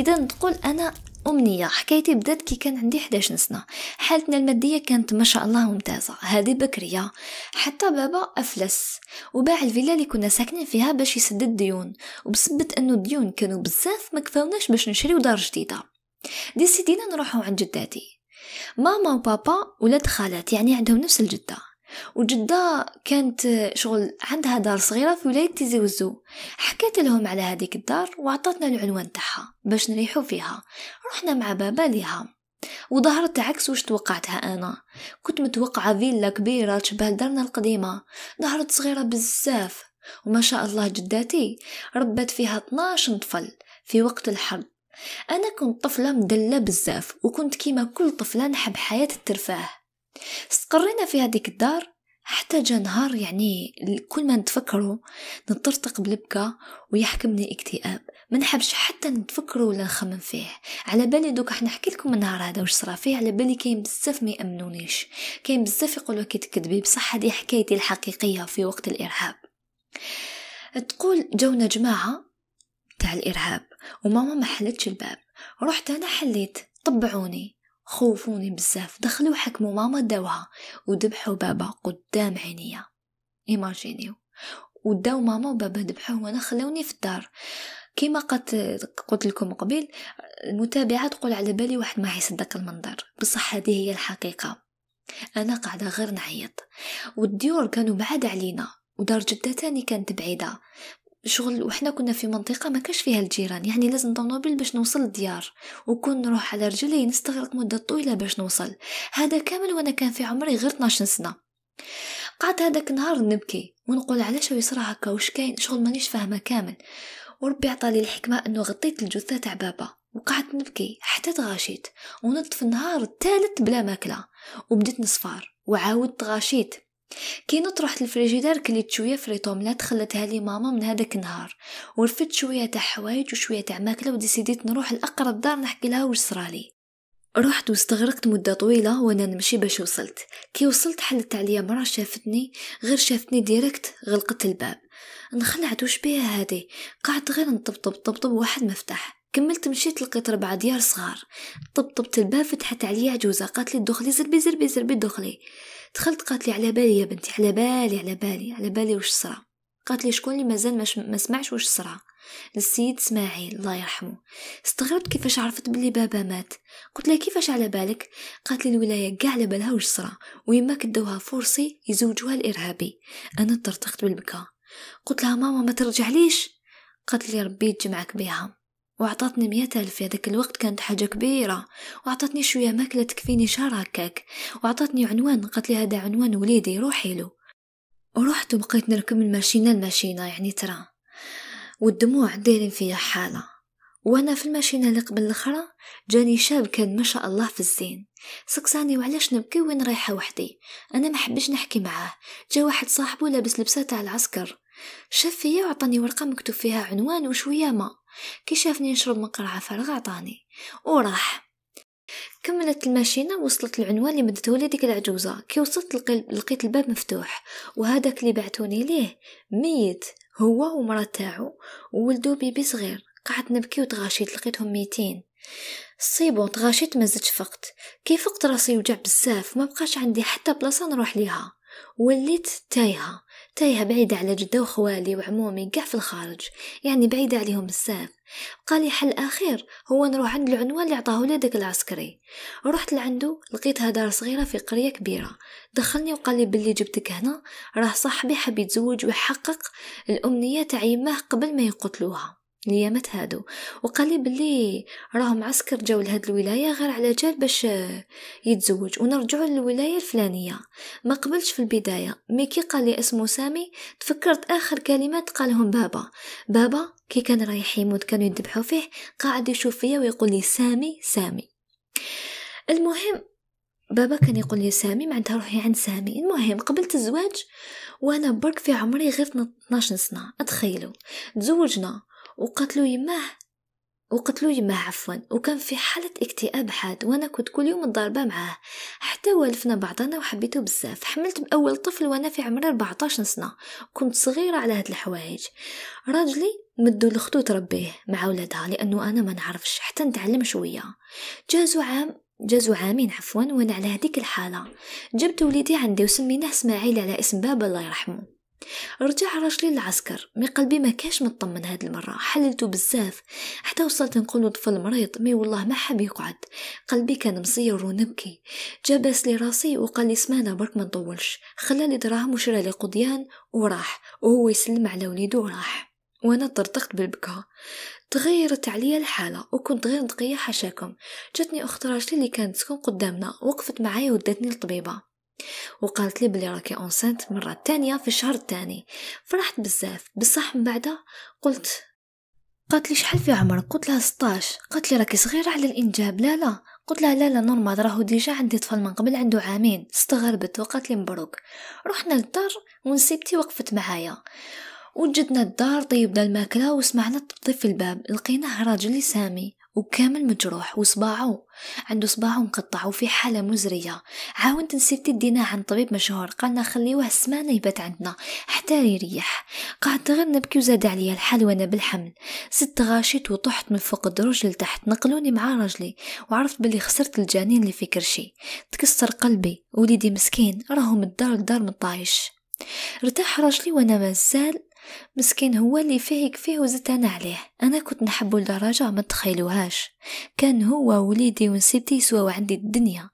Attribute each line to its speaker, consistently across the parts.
Speaker 1: اذا تقول انا أمنية حكايتي بدات كي كان عندي 11 سنة حالتنا المادية كانت ما شاء الله ممتازة هذه بكرية حتى بابا أفلس وباع الفيلا اللي كنا ساكنين فيها باش يسدد الديون وبسبت أنه الديون كانوا بزاف ما كفاوناش باش نشريو دار جديدة ديسيدينا نروحو عند جداتي ماما وبابا ولاد خالات يعني عندهم نفس الجدة وجدة كانت شغل عندها دار صغيرة في ولاية تيزي وزو حكيت لهم على هذيك الدار وعطتنا العنوان تاعها باش نريحو فيها رحنا مع بابا ليها وظهرت عكس واش توقعتها انا كنت متوقعه فيلا كبيره تشبه دارنا القديمه ظهرت صغيره بزاف وما شاء الله جداتي ربت فيها 12 طفل في وقت الحرب انا كنت طفله مدله بزاف وكنت كيما كل طفله نحب حياه الترفاه استقرينا في هذيك الدار حتى جا نهار يعني كل ما نتفكره نطرطق بلبكة ويحكمني اكتئاب ما نحبش حتى نتفكره ولا نخمم فيه على بالي دوك راح نحكي لكم النهار هذا واش صرا فيه على بالي كاين بزاف ما يامنونيش كاين بزاف يقولوا كي تكذبي بصح هذه حكايتي الحقيقيه في وقت الارهاب تقول جونا جماعه تاع الارهاب وماما ما حلتش الباب رحت انا حليت طبعوني خوفوني بزاف دخلوا حكموا ماما داوها وذبحوا بابا قدام عينيا ايماجينيو وداو ماما وبابا ذبحوه وانا خلاوني في الدار كما قلت قلت لكم قبيل المتابعه تقول على بالي واحد ما يصدق المنظر بصح هذه هي الحقيقه انا قاعده غير نعيط والديور كانوا بعاد علينا ودار جدة تاني كانت بعيدة شغل وحنا كنا في منطقة ما كاش فيها الجيران يعني لازم طونوبيل باش نوصل الديار وكون نروح على رجلي نستغرق مدة طويلة باش نوصل هذا كامل وانا كان في عمري غير 12 سنة قعدت هذاك النهار نبكي ونقول علاش يصرى هكا وش كاين شغل مانيش فاهمه كامل وربي عطالي الحكمه انه غطيت الجثه تاع بابا وقعدت نبكي حتى تغاشيت ونضت في النهار الثالث بلا ماكله وبديت نصفار وعاودت غاشيت كي نط رحت للفريجيدار كليت شويه فريطوملات خلتها لي ماما من هذاك النهار ورفت شويه تاع حوايج وشويه تاع ماكله وديسيديت نروح لاقرب دار نحكي لها واش صرالي رحت واستغرقت مده طويله وانا نمشي باش وصلت كي وصلت حلت عليا مرا شافتني غير شافتني ديركت غلقت الباب نخلعت وش بيها هادي قعدت غير نطبطب طبطب واحد مفتاح كملت مشيت لقيت ربع ديار صغار طبطبت الباب فتحت عليا عجوزه قالت لي دخلي زربي زربي زربي دخلي دخلت قالت لي على بالي يا بنتي على بالي على بالي على بالي واش صرا قالت لي شكون اللي مازال ما سمعش واش صرا السيد اسماعيل الله يرحمه استغربت كيفاش عرفت بلي بابا مات قلت لها كيفاش على بالك قالت لي الولايه كاع على بالها واش صرا ويما كدوها فرصي يزوجوها الارهابي انا طرطقت بالبكاء قلت لها ماما ما ترجعليش قالت لي ربي يتجمعك بها وعطتني مية ألف في هذاك الوقت كانت حاجة كبيرة وعطتني شوية ماكلة تكفيني شهر هكاك وعطتني عنوان قالت لي هذا عنوان وليدي روحي له ورحت وبقيت نركب من ماشينة لماشينة يعني ترى والدموع دايرين فيا حالة وأنا في الماشينة اللي قبل الأخرى جاني شاب كان ما شاء الله في الزين سقساني وعلاش نبكي وين رايحة وحدي أنا ما حبش نحكي معاه جا واحد صاحبه لابس لبسة على العسكر شاف فيا وعطاني ورقة مكتوب فيها عنوان وشوية ما كي شافني نشرب من قرعه فارغه عطاني وراح كملت الماشينة وصلت العنوان اللي مدته لي ديك العجوزة كي وصلت لقيت الباب مفتوح وهذاك اللي بعتوني ليه ميت هو ومرا تاعو وولدو بيبي صغير قعدت نبكي وتغاشيت لقيتهم ميتين صيبو تغاشيت ما زدت فقت كي فقت راسي وجع بزاف ما بقاش عندي حتى بلاصه نروح ليها وليت تايهه تايهة بعيدة على جدة وخوالي وعمومي قاع في الخارج يعني بعيدة عليهم بزاف بقالي حل اخير هو نروح عند العنوان اللي عطاه داك العسكري رحت لعندو لقيتها دار صغيره في قريه كبيره دخلني وقال لي باللي جبتك هنا راه صاحبي حب يتزوج ويحقق الامنيه تاع يماه قبل ما يقتلوها ليامات هادو وقال لي بلي راهم عسكر جاو لهاد الولايه غير على جال باش آه، يتزوج ونرجعوا للولايه الفلانيه ما قبلتش في البدايه مي كي قال لي اسمو سامي تفكرت اخر كلمات قالهم بابا بابا كي كان رايح يموت كانوا يذبحوا فيه قاعد يشوف فيا ويقول لي سامي سامي المهم بابا كان يقول لي سامي معناتها روحي عند سامي المهم قبلت الزواج وانا برك في عمري غير 12 سنه تخيلوا تزوجنا وقتلوا يماه وقتلوا يماه عفوا وكان في حالة اكتئاب حاد وانا كنت كل يوم نضاربه معاه حتى والفنا بعضنا وحبيته بزاف حملت بأول طفل وانا في عمري 14 سنة كنت صغيرة على هاد الحوايج راجلي مدو الخطوط تربيه مع ولادها لانه انا ما نعرفش حتى نتعلم شوية جازو عام جازو عامين عفوا وانا على هذيك الحالة جبت وليدي عندي وسميناه اسماعيل على اسم بابا الله يرحمه رجع راجلي للعسكر مي قلبي ما كاش مطمن هاد المرة حللتو بزاف حتى وصلت نقولو طفل مريض مي والله ما حاب يقعد قلبي كان مصير ونبكي جابس لي راسي وقال لي سمانة برك ما نطولش خلالي دراهم وشرى لي قضيان وراح وهو يسلم على وليدو وراح وانا طرطقت بالبكاء تغيرت عليا الحالة وكنت غير نقية حشاكم جاتني أخت راجلي اللي كانت تكون قدامنا وقفت معايا ودتني للطبيبة وقالت لي بلي راكي اونسنت مره تانية في الشهر الثاني فرحت بزاف بصح من بعدها قلت قالت لي شحال في عمرك قلت لها 16 قالت لي راكي صغيره على الانجاب لا لا قلت لها لا لا نورمال راهو ديجا عندي طفل من قبل عنده عامين استغربت وقالت لي مبروك رحنا للدار ونسيبتي وقفت معايا وجدنا الدار طيبنا الماكلة وسمعنا الطبطيب في الباب لقيناه راجل سامي وكامل مجروح وصباعه عنده صباعو مقطع وفي حالة مزرية عاونت نسيبتي دينا عن طبيب مشهور قالنا خليوه سمانة يبات عندنا حتى يريح قعدت غير نبكي وزاد عليا الحال وانا بالحمل زدت غاشيت وطحت من فوق الدروج لتحت نقلوني مع رجلي وعرفت بلي خسرت الجنين اللي في كرشي تكسر قلبي وليدي مسكين راهو من الدار لدار مطايش ارتاح رجلي وانا مازال مسكين هو اللي فيه يكفيه وزدت انا عليه انا كنت نحبه لدرجه ما تخيلوهاش كان هو وليدي ونسيبتي يسواو عندي الدنيا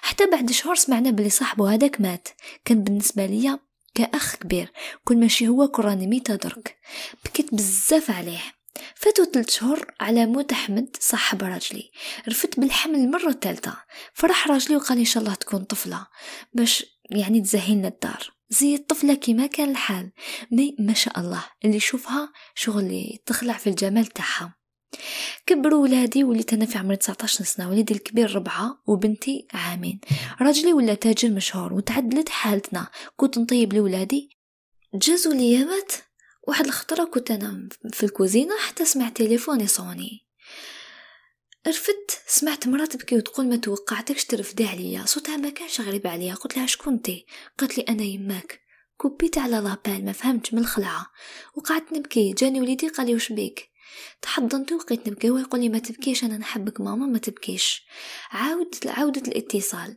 Speaker 1: حتى بعد شهور سمعنا بلي صاحبو هذاك مات كان بالنسبه ليا كأخ كبير كل ماشي هو كون راني ميتة درك بكيت بزاف عليه فاتو تلت شهور على موت أحمد صاحب راجلي رفت بالحمل المرة الثالثة فرح راجلي وقال إن شاء الله تكون طفلة باش يعني تزهينا الدار زي الطفلة كما كان الحال مي ما شاء الله اللي يشوفها شغل تخلع في الجمال تاعها كبروا ولادي وليت انا في عمري 19 سنه وليدي الكبير ربعه وبنتي عامين راجلي ولا تاجر مشهور وتعدلت حالتنا كنت نطيب لولادي جازوا ليامات واحد الخطرة كنت أنا في الكوزينة حتى سمعت تليفوني يصوني رفدت سمعت مرة تبكي وتقول ما توقعتكش ترفدي عليا صوتها ما كانش غريب عليا قلت لها شكون انتي قالت لي انا يماك كبيت على لابال ما فهمتش من الخلعة وقعدت نبكي جاني وليدي قال لي واش بيك تحضنت وبقيت نبكي ويقول لي ما تبكيش انا نحبك ماما ما تبكيش عاودت عاودت الاتصال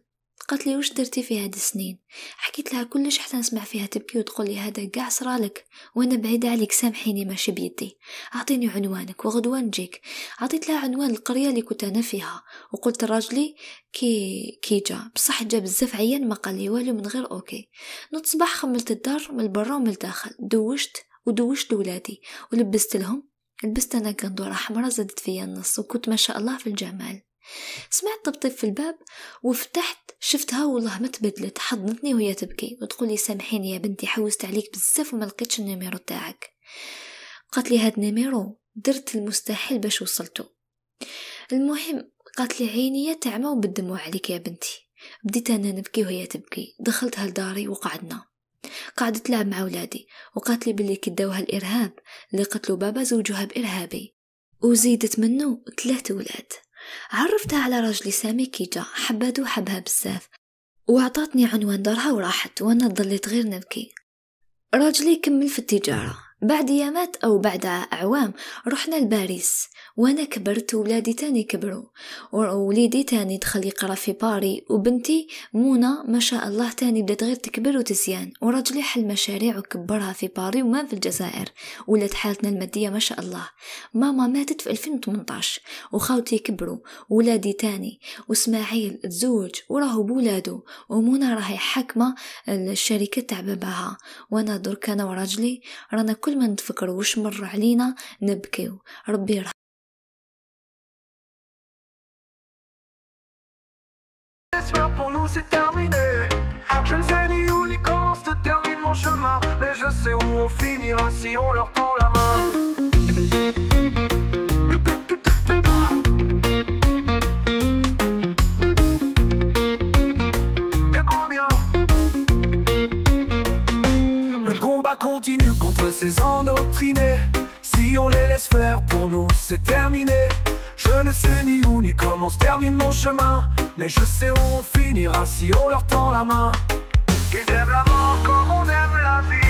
Speaker 1: قالت لي واش درتي في هاد السنين حكيت لها كلش حتى نسمع فيها تبكي وتقول لي هذا كاع صرالك وانا بعيده عليك سامحيني ماشي بيدي اعطيني عنوانك وغدوه نجيك عطيت لها عنوان القريه اللي كنت انا فيها وقلت لراجلي كي كي جا بصح جا بزاف عيان ما قال لي والو من غير اوكي نوض صباح خملت الدار من برا ومن الداخل دوشت ودوشت ولادي ولبست لهم لبست انا كندوره حمراء زادت فيا النص وكنت ما شاء الله في الجمال سمعت طبطب في الباب وفتحت شفتها والله ما تبدلت حضنتني وهي تبكي لي سامحيني يا بنتي حوست عليك بزاف وما لقيتش النيميرو تاعك قالت لي هاد نيميرو درت المستحيل باش وصلته المهم قالت لي عينيا تعمى وبالدموع عليك يا بنتي بديت انا نبكي وهي تبكي دخلتها لداري وقعدنا قعدت تلعب مع ولادي وقالت لي بلي كداوها الارهاب اللي قتلوا بابا زوجها بارهابي وزيدت منه ثلاثة ولاد عرفتها على رجلي سامي كي جا حبادو حبها بزاف وعطاتني عنوان دارها وراحت وانا ضليت غير نبكي راجلي كمل في التجارة بعد يامات أو بعد أعوام رحنا لباريس وأنا كبرت وولادي تاني كبروا ووليدي تاني دخل يقرا في باري وبنتي منى ما شاء الله تاني بدات غير تكبر وتزيان ورجلي حل مشاريع وكبرها في باري وما في الجزائر ولات حالتنا المادية ما شاء الله ماما ماتت في 2018 وخاوتي كبروا ولادي تاني واسماعيل تزوج وراهو بولادو ومونا راهي حاكمة الشركة تاع باباها وأنا درك أنا وراجلي رانا كل ما نتفكر وش مر علينا نبكيو ربي يرحم Pour nous c'est terminé Je ne sais ni où ni quand se termine mon chemin Mais je sais où on finira si on leur contre ces endoctrinés. Si on les laisse faire, pour nous c'est terminé. Je ne sais ni où ni comment se termine mon chemin, mais je sais où on finira si on leur tend la main. Qu'ils aiment la mort comme on aime la vie.